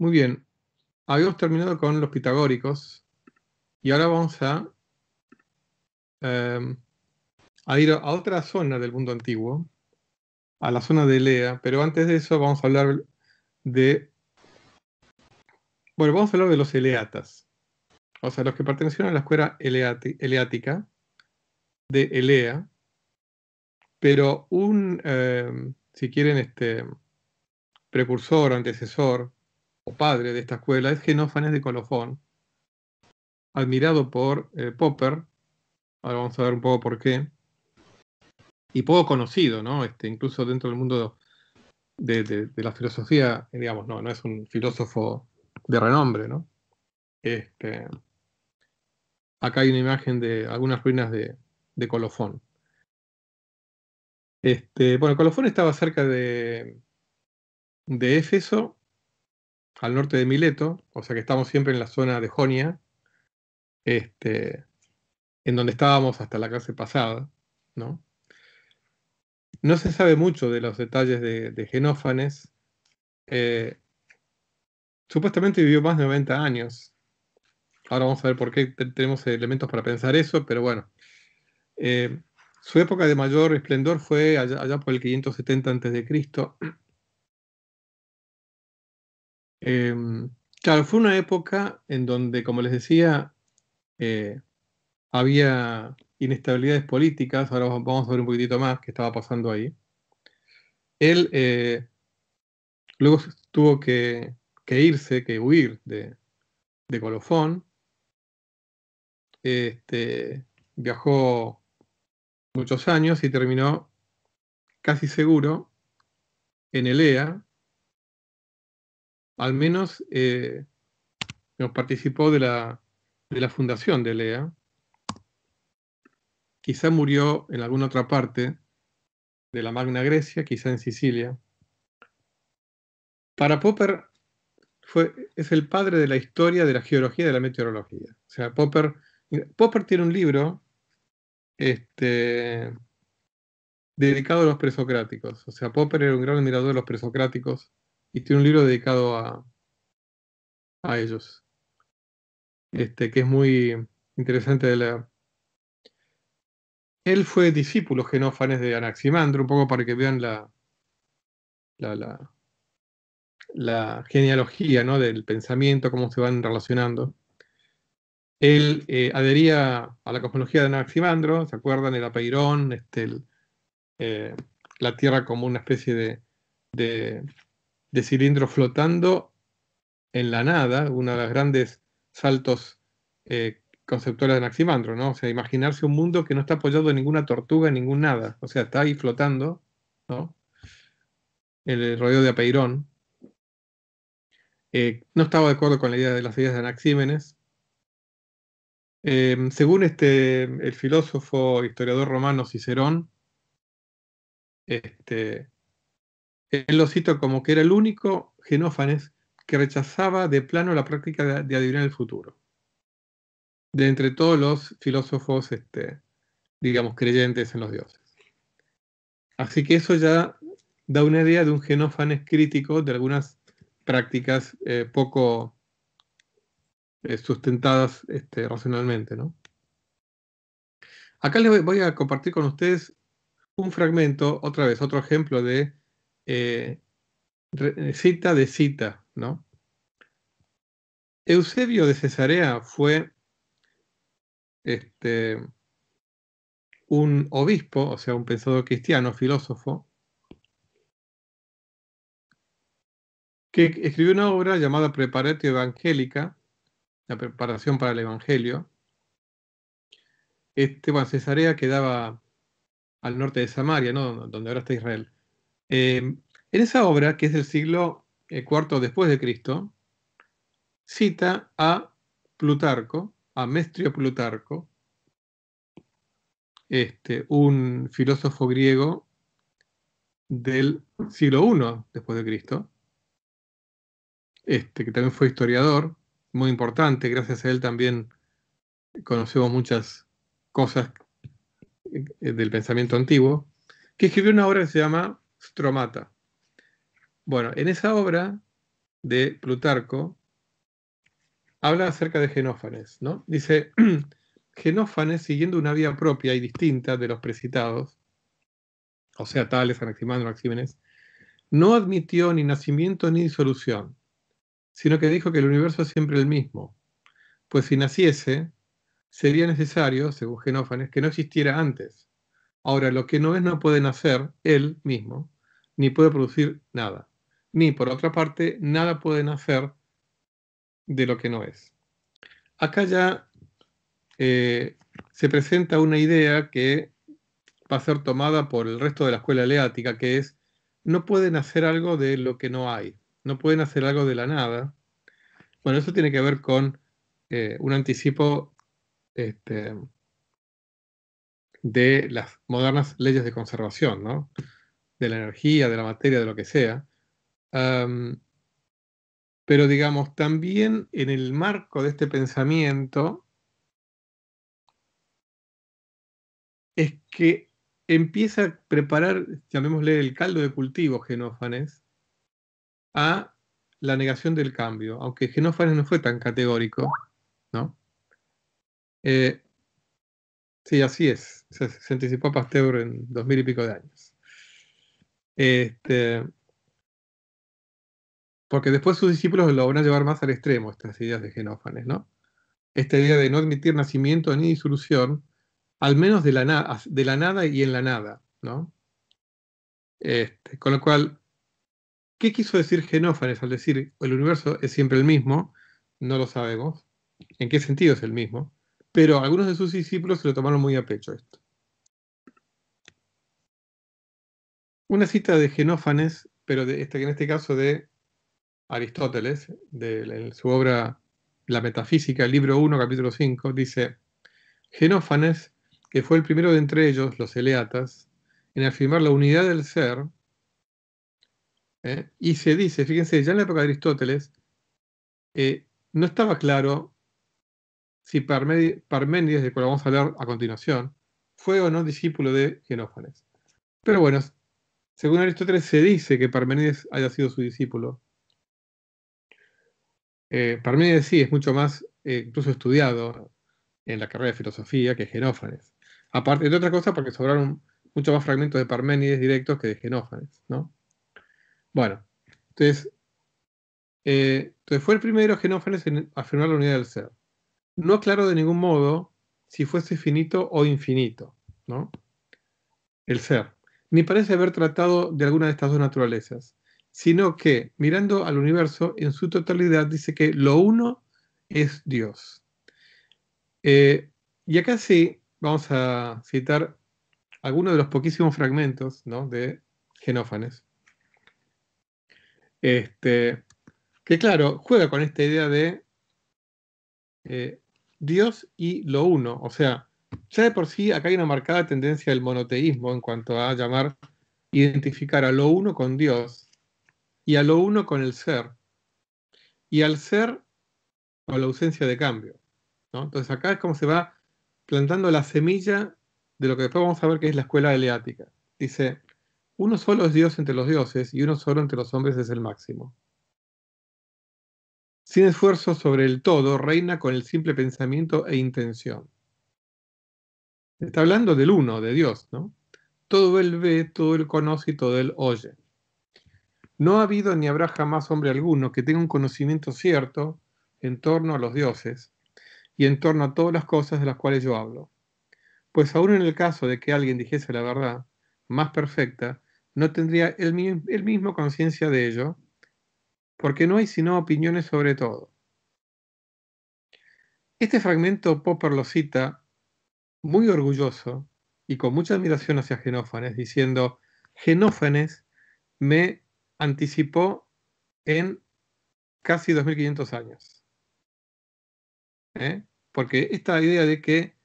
Muy bien. Habíamos terminado con los pitagóricos y ahora vamos em, a, ir a otra zona del mundo antiguo, a la zona de Elea, pero antes de eso vamos a hablar de... Bueno, vamos a hablar de los eleatas, o sea, los que pertenecieron a la escuela eleática de Elea, pero un, em, si quieren, este precursor, antecesor padre de esta escuela, es Genófanes de Colofón, admirado por eh, Popper, ahora vamos a ver un poco por qué, y poco conocido, ¿no? Este, incluso dentro del mundo de, la filosofía, digamos, no, no es un filósofo de renombre, ¿no? Este, acá hay una imagen de algunas ruinas de, Colofón. Este, bueno, Colofón estaba cerca de, de Éfeso al norte de Mileto, o sea que estamos siempre en la zona de Jonia, este, en donde estábamos hasta la clase pasada, ¿no? No se sabe mucho de los detalles de, Genófanes. Eh, supuestamente vivió más de 90 años. Ahora vamos a ver por qué tenemos elementos para pensar eso, pero bueno. Eh, su época de mayor esplendor fue allá, allá por el 570 a.C. Em, claro, fue una época en donde, como les decía, eh, había inestabilidades políticas, ahora vamos a ver un poquitito más qué estaba pasando ahí. Él eh, luego tuvo que, irse, que huir de, Colofón. Este, viajó muchos años y terminó casi seguro en Elea, al menos nos eh, participó de la, fundación de Lea. Quizá murió en alguna otra parte de la Magna Grecia, quizá en Sicilia. Para Popper fue, es el padre de la historia de la geología y de la meteorología. O sea, Popper, Popper tiene un libro este, dedicado a los presocráticos. O sea, Popper era un gran admirador de los presocráticos y tiene un libro dedicado a, a ellos, este, que es muy interesante de leer. Él fue discípulo genófanes de Anaximandro, un poco para que vean la, la, genealogía ¿no? del pensamiento, cómo se van relacionando. Él eh, adhería a la cosmología de Anaximandro, ¿se acuerdan? Este, el apeirón, eh, este, la Tierra como una especie de de cilindro flotando en la nada, uno de los grandes saltos eh, conceptuales de Anaximandro, ¿no? O sea, imaginarse un mundo que no está apoyado en ninguna tortuga, en ningún nada, o sea, está ahí flotando, ¿no? El rodeo de Apeirón. Eh, no estaba de acuerdo con la idea de las ideas de Anaxímenes. Em, según este, el filósofo historiador romano Cicerón, este, él lo cita como que era el único Genófanes que rechazaba de plano la práctica de, adivinar el futuro. De entre todos los filósofos, este, digamos, creyentes en los dioses. Así que eso ya da una idea de un Genófanes crítico de algunas prácticas eh, poco eh, sustentadas este, racionalmente, Acá les voy a compartir con ustedes un fragmento, otra vez, otro ejemplo de eh, eh, cita de cita, ¿no? Eusebio de Cesarea fue este, un obispo, o sea, un pensador cristiano, filósofo, que escribió una obra llamada Preparatio Evangélica, la preparación para el Evangelio. Este, bueno, Cesarea quedaba al norte de Samaria, ¿no? donde ahora está Israel. Eh, en esa obra, que es del siglo IV eh, después de Cristo, cita a Plutarco, a Mestrio Plutarco, este, un filósofo griego del siglo I después de Cristo, este, que también fue historiador, muy importante, gracias a él también conocemos muchas cosas eh, del pensamiento antiguo, que escribió una obra que se llama Stromata. Bueno, en esa obra de Plutarco habla acerca de Genófanes, ¿no? Dice, Genófanes, siguiendo una vía propia y distinta de los precitados, o sea, Tales, Anaximandro, Anaximenes, no admitió ni nacimiento ni disolución, sino que dijo que el universo es siempre el mismo, pues si naciese, sería necesario, según Genófanes, que no existiera antes. Ahora, lo que no es no puede nacer él mismo, ni puede producir nada ni por otra parte nada pueden hacer de lo que no es. Acá ya eh, se presenta una idea que va a ser tomada por el resto de la escuela leática, que es, no pueden hacer algo de lo que no hay, no pueden hacer algo de la nada. Bueno, eso tiene que ver con eh, un anticipo este, de las modernas leyes de conservación, ¿no? de la energía, de la materia, de lo que sea pero digamos, también en el marco de este pensamiento es que empieza a preparar, llamémosle el caldo de cultivo Genófanes, a la negación del cambio, aunque Genófanes no fue tan categórico, ¿no? Eh, sí, así es, se, anticipó a Pasteur en dos mil y pico de años. Este, porque después sus discípulos lo van a llevar más al extremo, estas ideas de Genófanes, ¿no? Esta idea de no admitir nacimiento ni disolución, al menos de la, nada y en la nada, ¿no? Este, con lo cual, ¿qué quiso decir Genófanes al decir el universo es siempre el mismo? No lo sabemos. ¿En qué sentido es el mismo? Pero algunos de sus discípulos se lo tomaron muy a pecho esto. Una cita de Genófanes, pero de que en este caso de Aristóteles, en su obra La Metafísica, libro 1, capítulo 5, dice, Genófanes, que fue el primero de entre ellos, los eleatas, en afirmar la unidad del ser, ¿eh? y se dice, fíjense, ya en la época de Aristóteles, eh, no estaba claro si Parménides, de cual vamos a hablar a continuación, fue o no discípulo de Genófanes. Pero bueno, según Aristóteles se dice que Parménides haya sido su discípulo, eh, Parménides sí es mucho más eh, incluso estudiado en la carrera de filosofía que Genófanes. Aparte, de otra cosa, porque sobraron muchos más fragmentos de Parménides directos que de Genófanes, ¿no? Bueno, entonces, eh, entonces fue el primero Genófanes en afirmar la unidad del ser. No aclaró de ningún modo si fuese finito o infinito, ¿no? El ser. Ni parece haber tratado de alguna de estas dos naturalezas sino que mirando al universo en su totalidad dice que lo uno es Dios. Eh, y acá sí vamos a citar algunos de los poquísimos fragmentos de Genófanes. Este, que claro, juega con esta idea de eh, Dios y lo uno. O sea, ya de por sí acá hay una marcada tendencia del monoteísmo en cuanto a llamar, identificar a lo uno con Dios y a lo uno con el ser. Y al ser, o la ausencia de cambio. Entonces acá es como se va plantando la semilla de lo que después vamos a ver que es la escuela eleática. Dice, uno solo es Dios entre los dioses y uno solo entre los hombres es el máximo. Sin esfuerzo sobre el todo, reina con el simple pensamiento e intención. Está hablando del uno, de Dios, ¿no? Todo él ve, todo él conoce y todo él oye. No ha habido ni habrá jamás hombre alguno que tenga un conocimiento cierto en torno a los dioses y en torno a todas las cosas de las cuales yo hablo. Pues aún en el caso de que alguien dijese la verdad más perfecta, no tendría el, el mismo conciencia de ello, porque no hay sino opiniones sobre todo. Este fragmento Popper lo cita muy orgulloso y con mucha admiración hacia Genófanes, diciendo, Genófanes me anticipó en casi 2.500 años. ¿eh? Porque esta idea de que,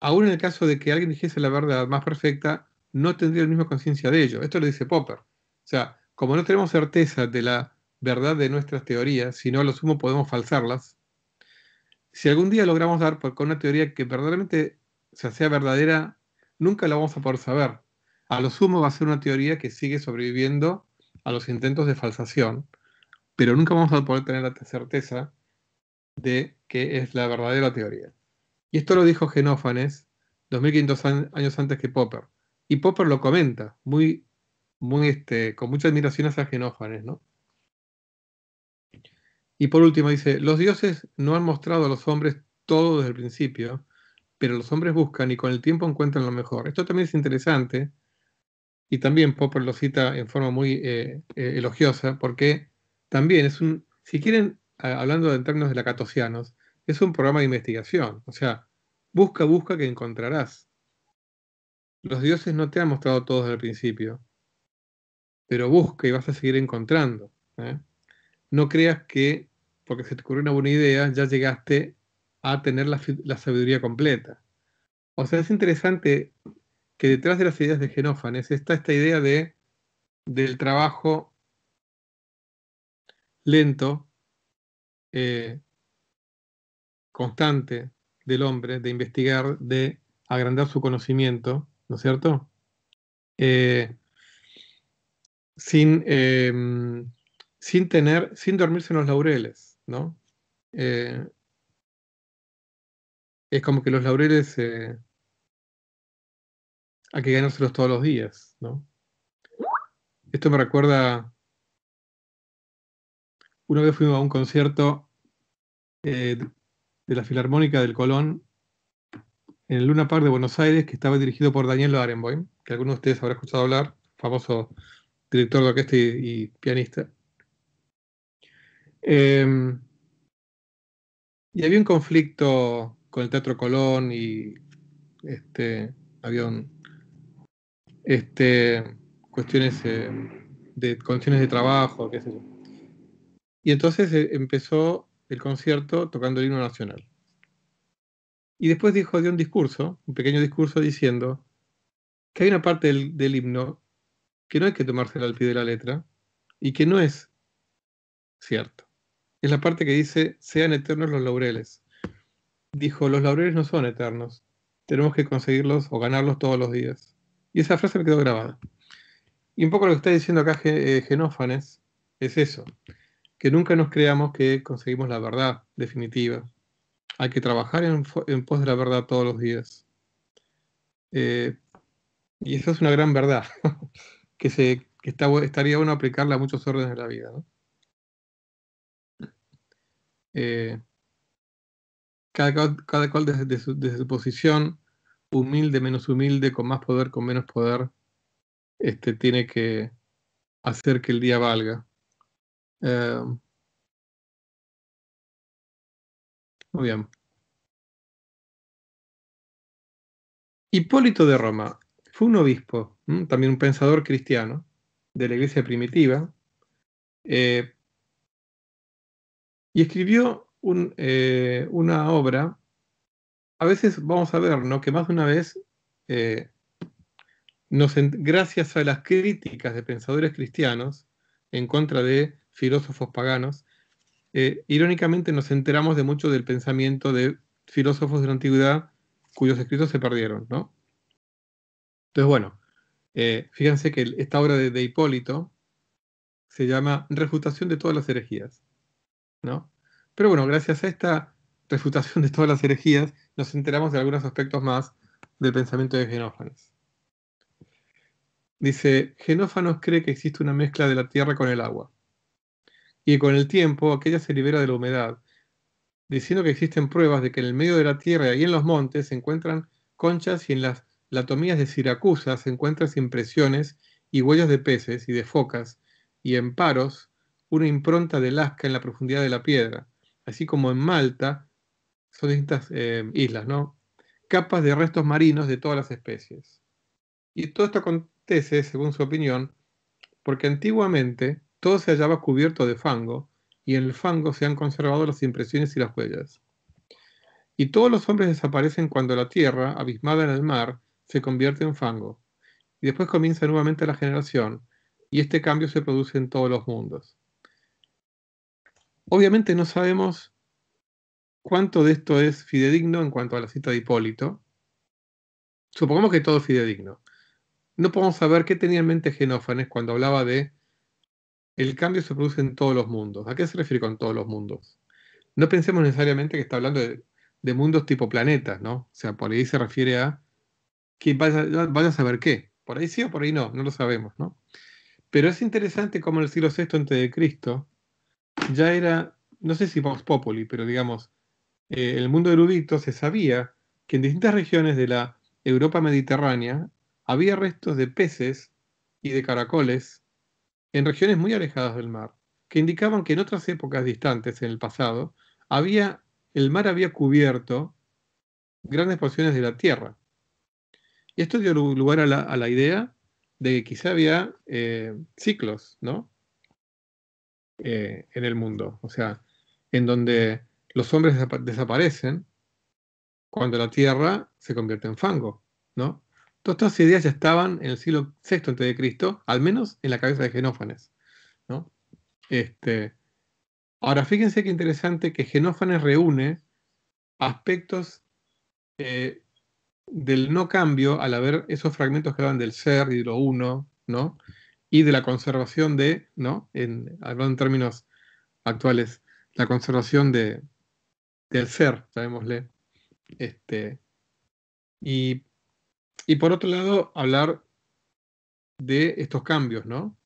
aún en el caso de que alguien dijese la verdad más perfecta, no tendría la misma conciencia de ello. Esto lo dice Popper. O sea, como no tenemos certeza de la verdad de nuestras teorías, sino a lo sumo podemos falsarlas, si algún día logramos dar con una teoría que verdaderamente sea, sea verdadera, nunca la vamos a poder saber. A lo sumo va a ser una teoría que sigue sobreviviendo a los intentos de falsación, pero nunca vamos a poder tener la certeza de que es la verdadera teoría. Y esto lo dijo Genófanes 2500 años antes que Popper. Y Popper lo comenta muy, muy este, con mucha admiración hacia Genófanes, ¿no? Y por último dice, los dioses no han mostrado a los hombres todo desde el principio, pero los hombres buscan y con el tiempo encuentran lo mejor. Esto también es interesante y también Popper lo cita en forma muy eh, eh, elogiosa, porque también es un, si quieren, hablando en términos de la Catocianos, es un programa de investigación, o sea, busca, busca que encontrarás. Los dioses no te han mostrado todos el principio, pero busca y vas a seguir encontrando. ¿eh? No creas que, porque se te ocurrió una buena idea, ya llegaste a tener la, la sabiduría completa. O sea, es interesante que detrás de las ideas de Genófanes está esta idea de, del trabajo lento, eh, constante del hombre, de investigar, de agrandar su conocimiento, ¿no es cierto? Eh, sin, em, sin, tener, sin dormirse en los laureles, ¿no? Eh, es como que los laureles hay que ganárselos todos los días, ¿no? Esto me recuerda. Una vez fuimos a un concierto eh, de la Filarmónica del Colón en el Luna Park de Buenos Aires, que estaba dirigido por Daniel Arenboim, que alguno de ustedes habrá escuchado hablar, famoso director de orquesta y, pianista. Em, y había un conflicto con el Teatro Colón y este, había un, este, cuestiones eh, de condiciones de trabajo, qué sé yo. Y entonces eh, empezó el concierto tocando el himno nacional. Y después dijo, de un discurso, un pequeño discurso diciendo que hay una parte del, del himno que no hay que tomársela al pie de la letra y que no es cierto. Es la parte que dice, sean eternos los laureles. Dijo, los laureles no son eternos, tenemos que conseguirlos o ganarlos todos los días. Y esa frase me quedó grabada. Y un poco lo que está diciendo acá eh, Genófanes es eso, que nunca nos creamos que conseguimos la verdad definitiva. Hay que trabajar en, pos de la verdad todos los días. Eh, y eso es una gran verdad, que, se, estaría bueno aplicarla a muchos órdenes de la vida. Eh, cada, cual su, desde, su, posición, humilde, menos humilde, con más poder, con menos poder, este, tiene que hacer que el día valga. Em, muy bien. Hipólito de Roma fue un obispo, también un pensador cristiano de la iglesia primitiva, eh, y escribió eh, una obra a veces vamos a ver, Que más de una vez, eh, gracias a las críticas de pensadores cristianos en contra de filósofos paganos, eh, irónicamente nos enteramos de mucho del pensamiento de filósofos de la antigüedad cuyos escritos se perdieron, ¿no? Entonces, bueno, eh, fíjense que esta obra de, Hipólito se llama Refutación de todas las herejías, ¿no? Pero bueno, gracias a esta refutación de todas las herejías, nos enteramos de algunos aspectos más del pensamiento de Genófanes. Dice, Genófanos cree que existe una mezcla de la tierra con el agua, y que con el tiempo aquella se libera de la humedad, diciendo que existen pruebas de que en el medio de la tierra y en los montes se encuentran conchas y en las latomías de Siracusa se encuentran impresiones y huellas de peces y de focas, y en paros una impronta de lasca en la profundidad de la piedra, así como en Malta son distintas eh, islas, ¿no? Capas de restos marinos de todas las especies. Y todo esto acontece, según su opinión, porque antiguamente todo se hallaba cubierto de fango y en el fango se han conservado las impresiones y las huellas. Y todos los hombres desaparecen cuando la tierra, abismada en el mar, se convierte en fango. Y después comienza nuevamente la generación, y este cambio se produce en todos los mundos. Obviamente no sabemos cuánto de esto es fidedigno en cuanto a la cita de Hipólito. Supongamos que todo es fidedigno. No podemos saber qué tenía en mente Genófanes cuando hablaba de el cambio se produce en todos los mundos. ¿A qué se refiere con todos los mundos? No pensemos necesariamente que está hablando de, mundos tipo planetas, ¿no? O sea, por ahí se refiere a que vaya, a saber qué. Por ahí sí o por ahí no, no lo sabemos, ¿no? Pero es interesante cómo en el siglo VI Cristo ya era, no sé si Vox Populi, pero digamos, eh, el mundo erudito se sabía que en distintas regiones de la Europa mediterránea había restos de peces y de caracoles en regiones muy alejadas del mar, que indicaban que en otras épocas distantes en el pasado había el mar había cubierto grandes porciones de la tierra. Y esto dio lugar a la, idea de que quizá había eh, ciclos, ¿no? Eh, en el mundo, o sea, en donde los hombres desaparecen cuando la Tierra se convierte en fango, ¿no? Todas estas ideas ya estaban en el siglo VI a.C., al menos en la cabeza de Genófanes, Este, ahora, fíjense qué interesante que Genófanes reúne aspectos eh, del no cambio al haber esos fragmentos que hablan del ser y de lo uno, ¿no? Y de la conservación de, ¿no? hablando en términos actuales, la conservación de, del ser, sabemosle. Este, y, y por otro lado, hablar de estos cambios, ¿no?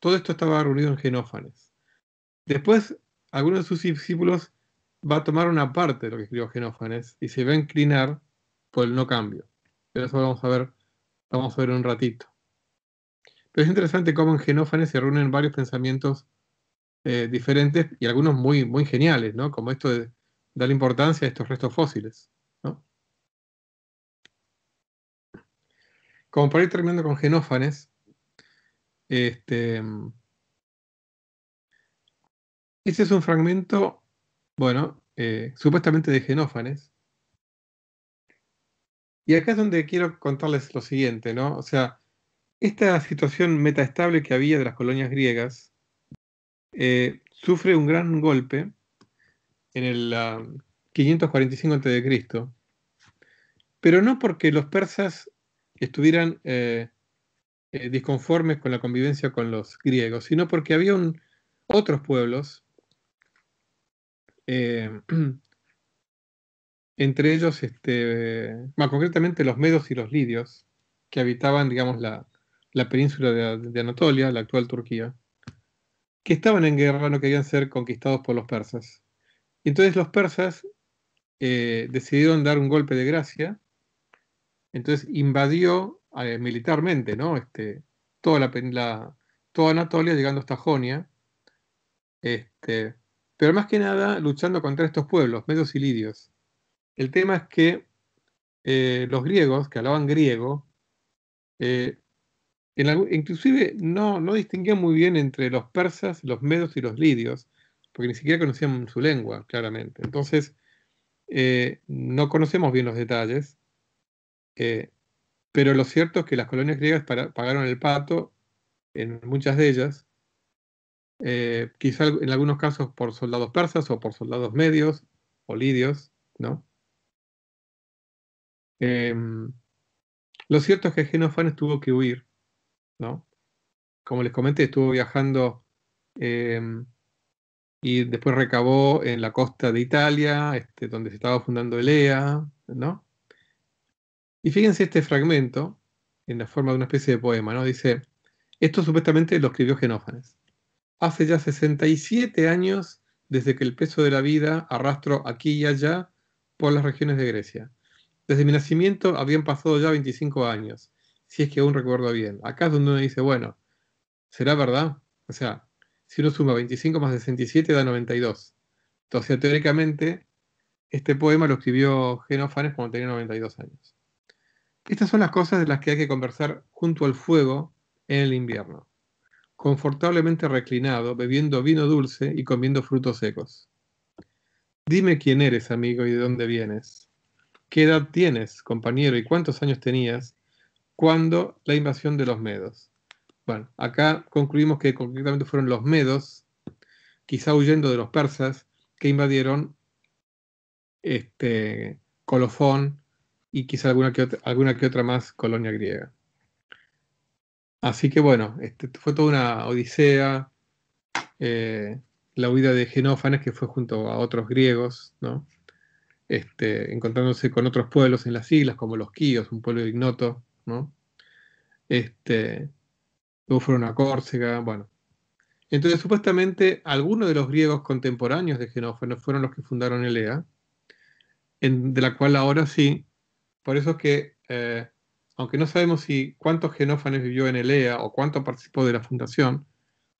Todo esto estaba reunido en Genófanes. Después, alguno de sus discípulos va a tomar una parte de lo que escribió Genófanes y se va a inclinar por el no cambio. Pero eso vamos a ver, vamos a ver un ratito. Pero es interesante cómo en Genófanes se reúnen varios pensamientos eh, diferentes y algunos muy, muy geniales, ¿no? Como esto de, da la importancia a estos restos fósiles. ¿no? Como para ir terminando con genófanes, este, este es un fragmento, bueno, eh, supuestamente de genófanes. Y acá es donde quiero contarles lo siguiente, ¿no? O sea, esta situación metaestable que había de las colonias griegas eh, sufre un gran golpe en el 545 a.C., pero no porque los persas estuvieran eh, eh, disconformes con la convivencia con los griegos, sino porque había otros pueblos, eh, entre ellos, más este, concretamente los medos y los lidios, que habitaban, digamos, la, península de, de, Anatolia, la actual Turquía, que estaban en guerra, no querían ser conquistados por los persas. Y entonces los persas eh, decidieron dar un golpe de gracia, entonces invadió eh, militarmente ¿no? este, toda, la, toda Anatolia, llegando hasta Jonia, este, pero más que nada luchando contra estos pueblos, medos y lidios. El tema es que eh, los griegos, que hablaban griego, inclusive no, no distinguían muy bien entre los persas, los medos y los lidios, porque ni siquiera conocían su lengua, claramente. Entonces, eh, no conocemos bien los detalles, eh, pero lo cierto es que las colonias griegas pagaron el pato en muchas de ellas, eh, quizá en algunos casos por soldados persas o por soldados medios o lidios, ¿no? Em, lo cierto es que Genofanes tuvo que huir, ¿no? Como les comenté, estuvo viajando em, y después recabó en la costa de Italia, este, donde se estaba fundando ELEA, ¿no? Y fíjense este fragmento en la forma de una especie de poema, ¿no? Dice, esto supuestamente lo escribió Genófanes. Hace ya 67 años desde que el peso de la vida arrastró aquí y allá por las regiones de Grecia. Desde mi nacimiento habían pasado ya 25 años, si es que aún recuerdo bien. Acá es donde uno dice, bueno, ¿será verdad? O sea, si uno suma 25 más 67 da 92. Entonces, teóricamente, este poema lo escribió Genófanes cuando tenía 92 años. Estas son las cosas de las que hay que conversar junto al fuego en el invierno, confortablemente reclinado, bebiendo vino dulce y comiendo frutos secos. Dime quién eres, amigo, y de dónde vienes. ¿Qué edad tienes, compañero, y cuántos años tenías cuando la invasión de los medos? Bueno, acá concluimos que concretamente fueron los medos, quizá huyendo de los persas, que invadieron este, Colofón y quizá alguna que, otra, más colonia griega. Así que bueno, este, fue toda una odisea, eh, la huida de Genófanes, que fue junto a otros griegos, este, encontrándose con otros pueblos en las islas, como los Quíos, un pueblo ignoto, Este, luego fueron a Córcega, bueno. Entonces, supuestamente, algunos de los griegos contemporáneos de Genófano fueron los que fundaron Elea, de la cual ahora sí, por eso es que, eh, aunque no sabemos si cuántos Genófanes vivió en Elea o cuánto participó de la fundación,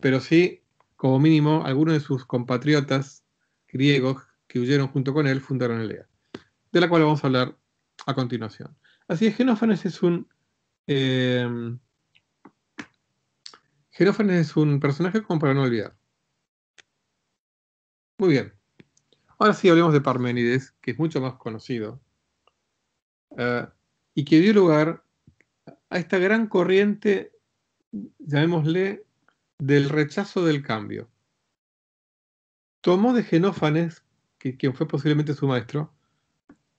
pero sí, como mínimo, algunos de sus compatriotas griegos que huyeron junto con él fundaron Elea, de la cual vamos a hablar a continuación. Así es, Genófanes es un... Eh, Genófanes es un personaje como para no olvidar. Muy bien. Ahora sí hablemos de Parménides, que es mucho más conocido, eh, y que dio lugar a esta gran corriente, llamémosle, del rechazo del cambio. Tomó de Genófanes, quien fue posiblemente su maestro,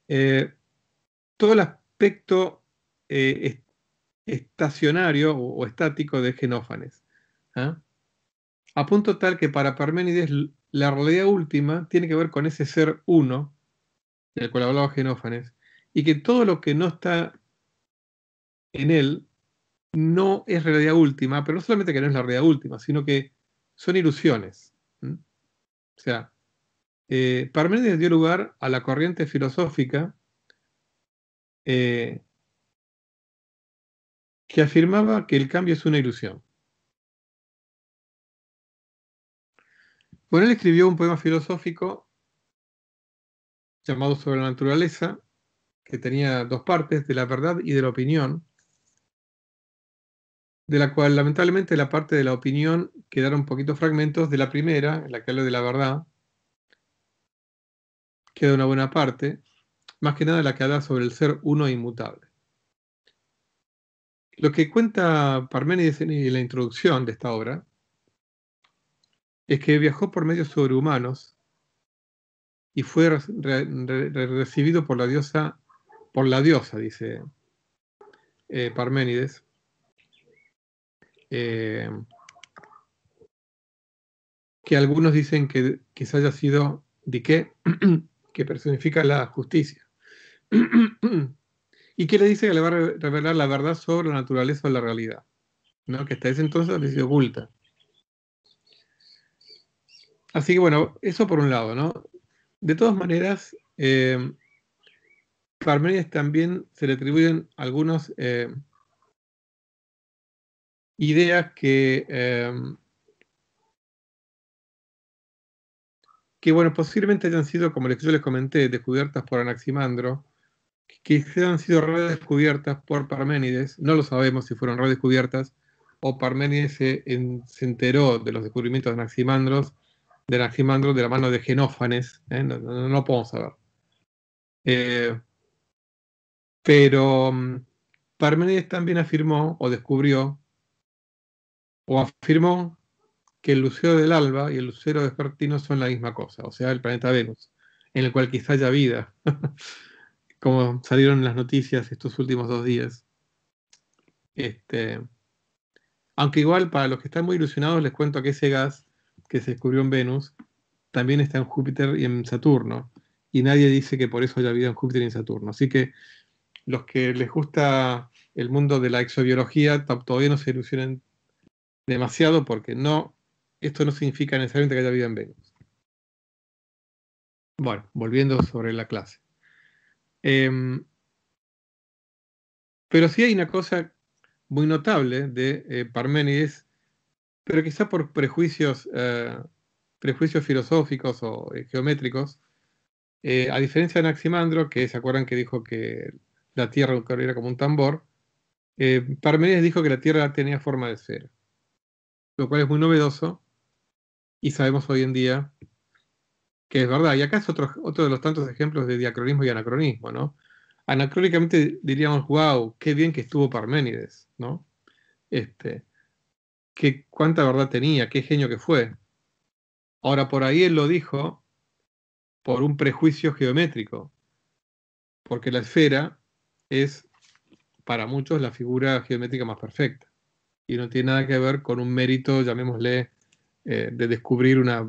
eh, todo el aspecto eh, estacionario o, o, estático de Genófanes. ¿eh? A punto tal que para Parménides la realidad última tiene que ver con ese ser uno, del cual hablaba Genófanes, y que todo lo que no está en él no es realidad última, pero no solamente que no es la realidad última, sino que son ilusiones. O sea, eh, Parménides dio lugar a la corriente filosófica eh, que afirmaba que el cambio es una ilusión. Bueno, él escribió un poema filosófico llamado Sobre la Naturaleza, que tenía dos partes, de la verdad y de la opinión, de la cual lamentablemente la parte de la opinión quedaron poquitos fragmentos de la primera, en la que habla de la verdad, queda una buena parte, más que nada la que habla sobre el ser uno inmutable. Lo que cuenta Parménides en la introducción de esta obra es que viajó por medios sobrehumanos y fue recibido por la diosa, por la diosa, dice eh, Parménides. Eh, que algunos dicen que quizá haya sido Diqué que personifica la justicia, y que le dice que le va a revelar la verdad sobre la naturaleza o la realidad, ¿no? que hasta ese entonces había sido oculta. Así que bueno, eso por un lado, ¿no? De todas maneras, eh, Parmenides también se le atribuyen algunas eh, ideas que, eh, que, bueno, posiblemente hayan sido, como yo les comenté, descubiertas por Anaximandro, que han sido redescubiertas por Parménides, no lo sabemos si fueron redescubiertas, o Parménides se enteró de los descubrimientos de Anaximandros de de la mano de Genófanes, ¿eh? no, podemos saber. Eh, pero mm, Parmenides también afirmó o descubrió o afirmó que el lucero del alba y el lucero despertino son la misma cosa, o sea, el planeta Venus, en el cual quizá haya vida, como salieron las noticias estos últimos dos días. Este, aunque igual para los que están muy ilusionados les cuento que ese gas que se descubrió en Venus, también está en Júpiter y en Saturno. Y nadie dice que por eso haya vida en Júpiter y en Saturno. Así que los que les gusta el mundo de la exobiología todavía no se ilusionen demasiado porque no, esto no significa necesariamente que haya vida en Venus. Bueno, volviendo sobre la clase. Em, pero sí hay una cosa muy notable de eh, Parménides pero quizá por prejuicios, eh, prejuicios filosóficos o eh, geométricos, eh, a diferencia de Anaximandro, que se acuerdan que dijo que la Tierra era como un tambor, Parménides dijo que la Tierra tenía forma de ser lo cual es muy novedoso y sabemos hoy en día que es verdad. Y acá es otro, otro de los tantos ejemplos de diacronismo y anacronismo, ¿no? Anacrónicamente diríamos, wow, qué bien que estuvo Parménides, ¿no? Este, qué, cuánta verdad tenía, qué genio que fue. Ahora, por ahí él lo dijo por un prejuicio geométrico, porque la esfera es para muchos la figura geométrica más perfecta y no tiene nada que ver con un mérito, llamémosle, eh, de descubrir una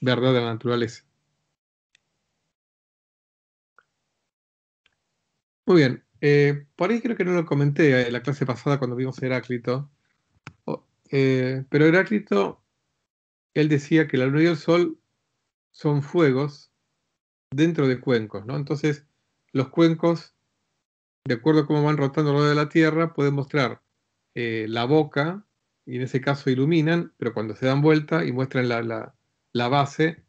verdad de la naturaleza. Muy bien, eh, por ahí creo que no lo comenté en eh, la clase pasada cuando vimos a Heráclito, eh, pero Heráclito, él decía que la luna y el sol son fuegos dentro de cuencos, ¿no? Entonces, los cuencos, de acuerdo a cómo van rotando alrededor de la Tierra, pueden mostrar eh, la boca, y en ese caso iluminan, pero cuando se dan vuelta y muestran la, base,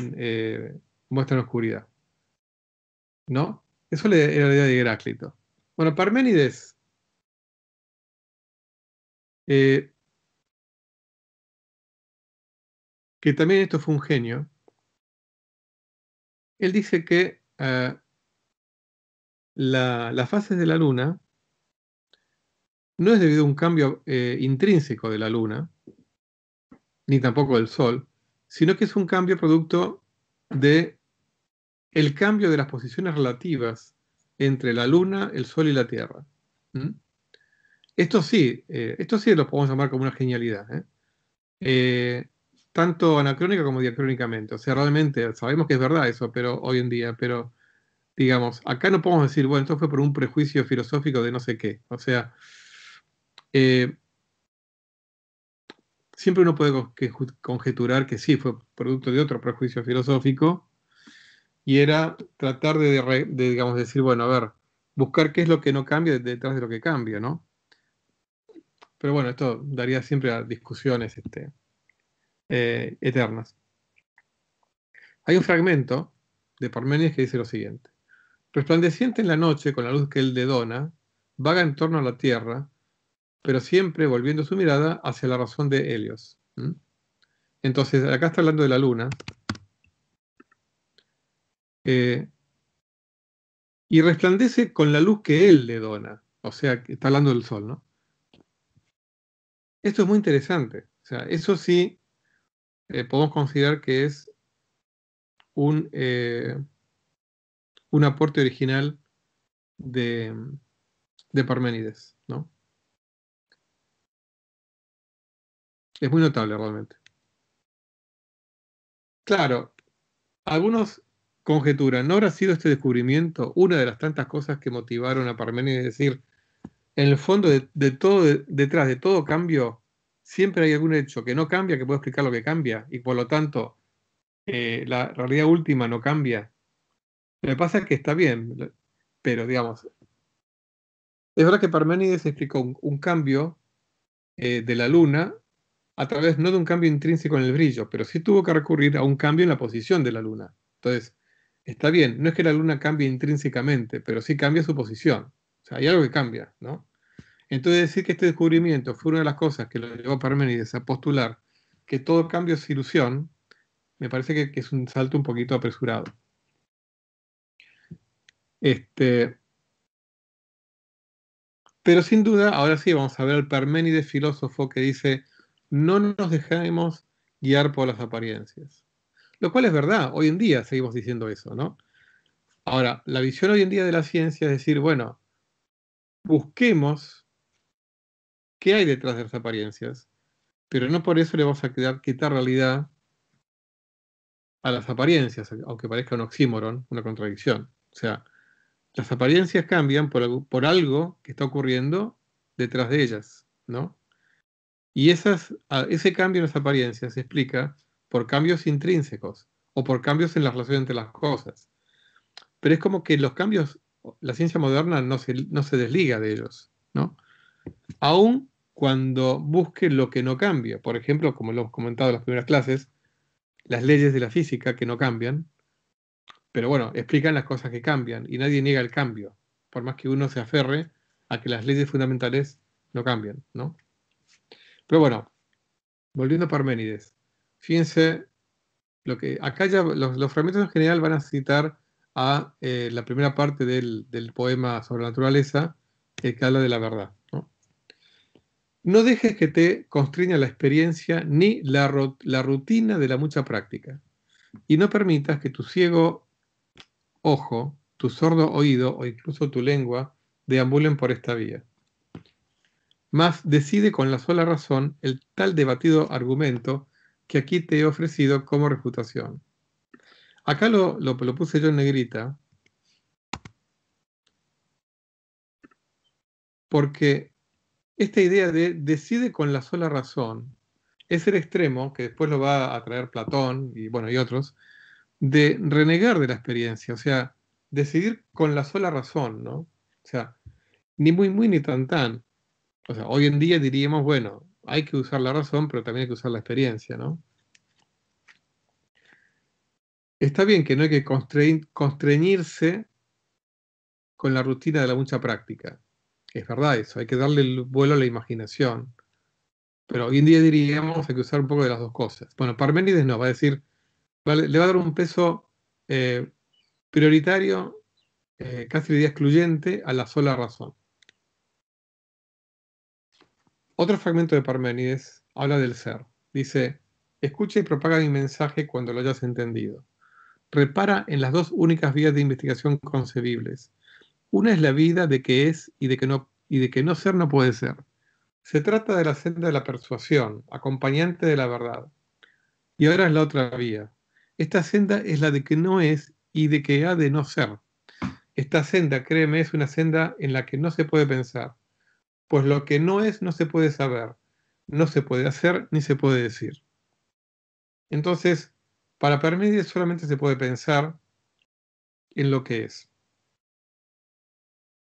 mm, eh, muestran oscuridad. ¿No? Eso era la idea de Heráclito. Bueno, Parménides que también esto fue un genio, él dice que eh, la, las fases de la Luna no es debido a un cambio eh, intrínseco de la Luna, ni tampoco del Sol, sino que es un cambio producto de el cambio de las posiciones relativas entre la Luna, el Sol y la Tierra. Esto sí, eh, esto sí lo podemos llamar como una genialidad. ¿eh? tanto anacrónica como diacrónicamente. O sea, realmente sabemos que es verdad eso, pero hoy en día, pero digamos, acá no podemos decir, bueno, esto fue por un prejuicio filosófico de no sé qué. O sea, eh, siempre uno puede conjeturar que sí, fue producto de otro prejuicio filosófico, y era tratar de, de digamos, decir, bueno, a ver, buscar qué es lo que no cambia detrás de lo que cambia, ¿no? Pero bueno, esto daría siempre a discusiones, este, eh, eternas. Hay un fragmento de Parmenides que dice lo siguiente. Resplandeciente en la noche con la luz que él dona, vaga en torno a la tierra, pero siempre volviendo su mirada hacia la razón de Helios. Entonces, acá está hablando de la luna. Eh, y resplandece con la luz que él le dona. O sea, está hablando del sol, ¿no? Esto es muy interesante. O sea, eso sí eh, podemos considerar que es un, eh, un aporte original de, de Parménides, ¿no? Es muy notable realmente. Claro, algunos conjeturan, ¿no habrá sido este descubrimiento una de las tantas cosas que motivaron a Parménides? Es decir, en el fondo, de, todo, detrás de todo cambio, siempre hay algún hecho que no cambia que puede explicar lo que cambia y por lo tanto eh, la realidad última no cambia. Lo que pasa es que está bien, pero digamos, es verdad que Parménides explicó un, cambio eh, de la luna a través no de un cambio intrínseco en el brillo, pero sí tuvo que recurrir a un cambio en la posición de la luna. Entonces, está bien, no es que la luna cambie intrínsecamente, pero sí cambia su posición. O sea, hay algo que cambia, ¿no? Entonces decir que este descubrimiento fue una de las cosas que lo llevó a Parménides a postular que todo cambio es ilusión, me parece que, es un salto un poquito apresurado. Este, pero sin duda, ahora sí, vamos a ver al Parménides filósofo que dice, no nos dejemos guiar por las apariencias. Lo cual es verdad, hoy en día seguimos diciendo eso, ¿no? Ahora, la visión hoy en día de la ciencia es decir, bueno, busquemos qué hay detrás de las apariencias, pero no por eso le vamos a quitar, quitar realidad a las apariencias, aunque parezca un oxímoron, una contradicción. O sea, las apariencias cambian por algo, por algo que está ocurriendo detrás de ellas, ¿no? Y esas, ese cambio en las apariencias se explica por cambios intrínsecos o por cambios en la relación entre las cosas. Pero es como que los cambios, la ciencia moderna no se, no se desliga de ellos, ¿no? Aún cuando busque lo que no cambia. Por ejemplo, como lo hemos comentado en las primeras clases, las leyes de la física que no cambian, pero bueno, explican las cosas que cambian y nadie niega el cambio, por más que uno se aferre a que las leyes fundamentales no cambian, ¿no? Pero bueno, volviendo a Parménides, fíjense lo que acá ya los, fragmentos en general van a citar a eh, la primera parte del, poema sobre la naturaleza el que habla de la verdad. No dejes que te constriña la experiencia ni la, rutina de la mucha práctica. Y no permitas que tu ciego ojo, tu sordo oído o incluso tu lengua deambulen por esta vía. Más decide con la sola razón el tal debatido argumento que aquí te he ofrecido como refutación. Acá lo puse yo en negrita porque esta idea de decide con la sola razón es el extremo, que después lo va a traer Platón y, bueno, y otros, de renegar de la experiencia, o sea, decidir con la sola razón, ¿no? O sea, ni muy, muy, ni tan, tan. O sea, hoy en día diríamos, bueno, hay que usar la razón, pero también hay que usar la experiencia, ¿no? Está bien que no hay que constreñirse con la rutina de la mucha práctica, es verdad eso, hay que darle el vuelo a la imaginación. Pero hoy en día diríamos hay que usar un poco de las dos cosas. Bueno, Parménides no, va a decir, le va a dar un peso eh, prioritario, eh, casi diría excluyente, a la sola razón. Otro fragmento de Parménides habla del ser. Dice, escucha y propaga mi mensaje cuando lo hayas entendido. Repara en las dos únicas vías de investigación concebibles, una es la vida de que es y de que no, y de que no ser no puede ser. Se trata de la senda de la persuasión, acompañante de la verdad. Y ahora es la otra vía. Esta senda es la de que no es y de que ha de no ser. Esta senda, créeme, es una senda en la que no se puede pensar, pues lo que no es no se puede saber, no se puede hacer ni se puede decir. Entonces, para permitir solamente se puede pensar en lo que es.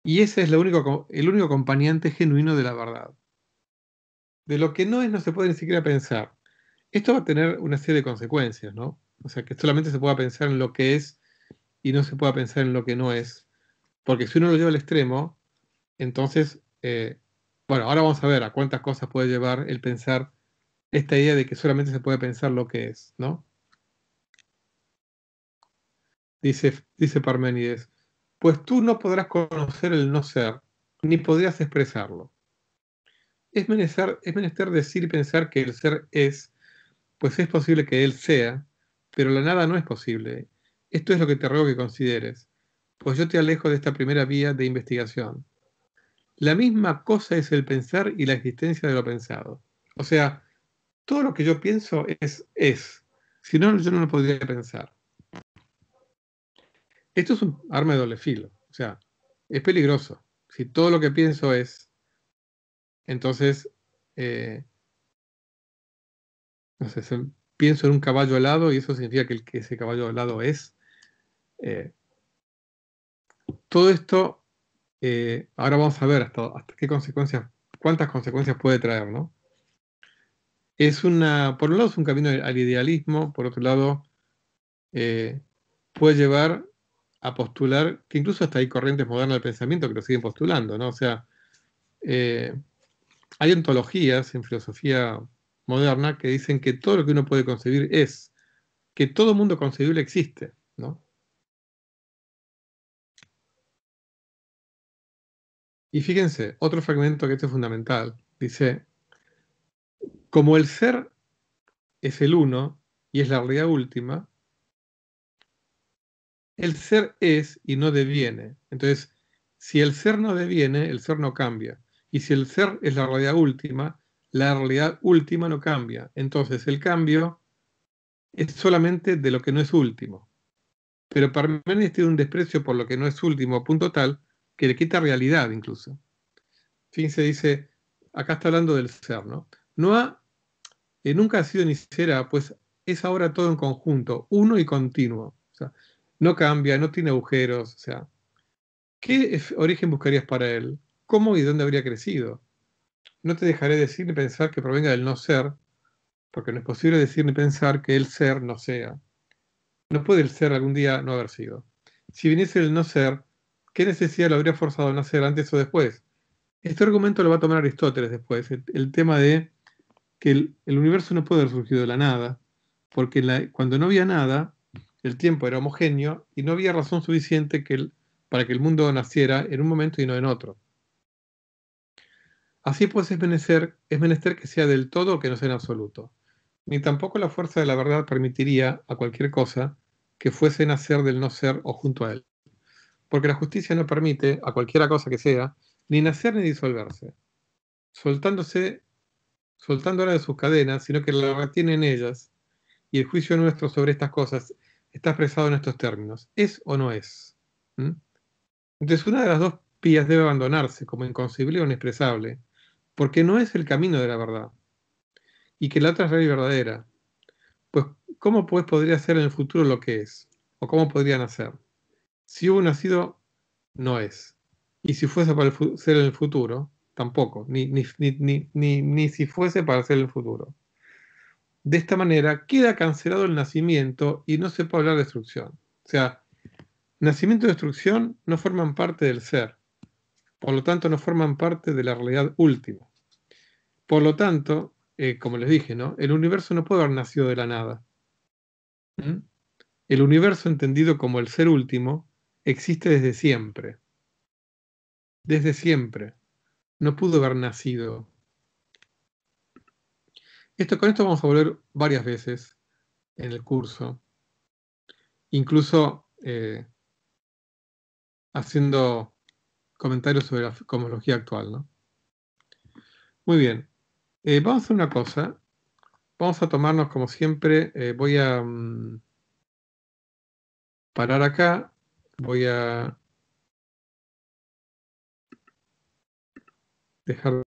Y ese es el único acompañante genuino de la verdad. De lo que no es, no se puede ni siquiera pensar. Esto va a tener una serie de consecuencias, ¿no? O sea, que solamente se pueda pensar en lo que es y no se pueda pensar en lo que no es. Porque si uno lo lleva al extremo, entonces, eh, bueno, ahora vamos a ver a cuántas cosas puede llevar el pensar esta idea de que solamente se puede pensar lo que es, ¿no? Dice, dice Parménides, pues tú no podrás conocer el no ser, ni podrías expresarlo. Es menester, es menester decir y pensar que el ser es, pues es posible que él sea, pero la nada no es posible. Esto es lo que te ruego que consideres, pues yo te alejo de esta primera vía de investigación. La misma cosa es el pensar y la existencia de lo pensado. O sea, todo lo que yo pienso es es. Si no, yo no lo podría pensar esto es un arma de doble filo. O sea, es peligroso. Si todo lo que pienso es, entonces, eh, no sé, pienso en un caballo alado y eso significa que, el, que ese caballo alado es. Eh, todo esto, eh, ahora vamos a ver hasta, hasta, qué consecuencias, cuántas consecuencias puede traer, ¿no? Es una, por un lado es un camino al idealismo, por otro lado puede llevar a postular, que incluso hasta hay corrientes modernas del pensamiento que lo siguen postulando, ¿no? O sea, eh, hay ontologías en filosofía moderna que dicen que todo lo que uno puede concebir es, que todo mundo concebible existe, ¿no? Y fíjense, otro fragmento que este es fundamental, dice, como el ser es el uno y es la realidad última, el ser es y no deviene. Entonces, si el ser no deviene, el ser no cambia. Y si el ser es la realidad última, la realidad última no cambia. Entonces, el cambio es solamente de lo que no es último. Pero Parménides tiene un desprecio por lo que no es último punto tal que le quita realidad incluso. Fin se dice, acá está hablando del ser, ¿no? No ha, eh, nunca ha sido ni será, pues es ahora todo en conjunto, uno y continuo. O sea, no cambia, no tiene agujeros, o sea, ¿qué origen buscarías para él? ¿Cómo y dónde habría crecido? No te dejaré decir ni pensar que provenga del no ser, porque no es posible decir ni pensar que el ser no sea. No puede el ser algún día no haber sido. Si viniese el no ser, ¿qué necesidad lo habría forzado a nacer antes o después? Este argumento lo va a tomar Aristóteles después, el, tema de que el, universo no puede haber surgido de la nada, porque cuando no había nada, el tiempo era homogéneo y no había razón suficiente para que el mundo naciera en un momento y no en otro. Así pues es menester, es menester que sea del todo o que no sea en absoluto. Ni tampoco la fuerza de la verdad permitiría a cualquier cosa que fuese nacer del no ser o junto a él. Porque la justicia no permite a cualquiera cosa que sea ni nacer ni disolverse, soltándose, soltándola de sus cadenas, sino que la retiene en ellas, y el juicio nuestro sobre estas cosas está expresado en estos términos, es o no es. ¿Mm? Entonces una de las dos pías debe abandonarse como inconcebible o inexpresable, porque no es el camino de la verdad, y que la otra es real y verdadera. Pues, ¿cómo pues podría ser en el futuro lo que es? ¿O cómo podría nacer? Si hubo nacido, no es. Y si fuese para ser en el futuro, tampoco, ni, ni, ni, ni si fuese para ser en el futuro. De esta manera queda cancelado el nacimiento y no se puede hablar de destrucción. O sea, nacimiento y destrucción no forman parte del ser. Por lo tanto, no forman parte de la realidad última. Por lo tanto, eh, como les dije, ¿no? el universo no puede haber nacido de la nada. ¿Mm? El universo entendido como el ser último existe desde siempre. Desde siempre. No pudo haber nacido con esto vamos a volver varias veces en el curso. Incluso eh, haciendo comentarios sobre la cosmología actual. Muy bien. Eh, vamos a hacer una cosa. Vamos a tomarnos, como siempre, eh, voy a mm, parar acá. Voy a dejar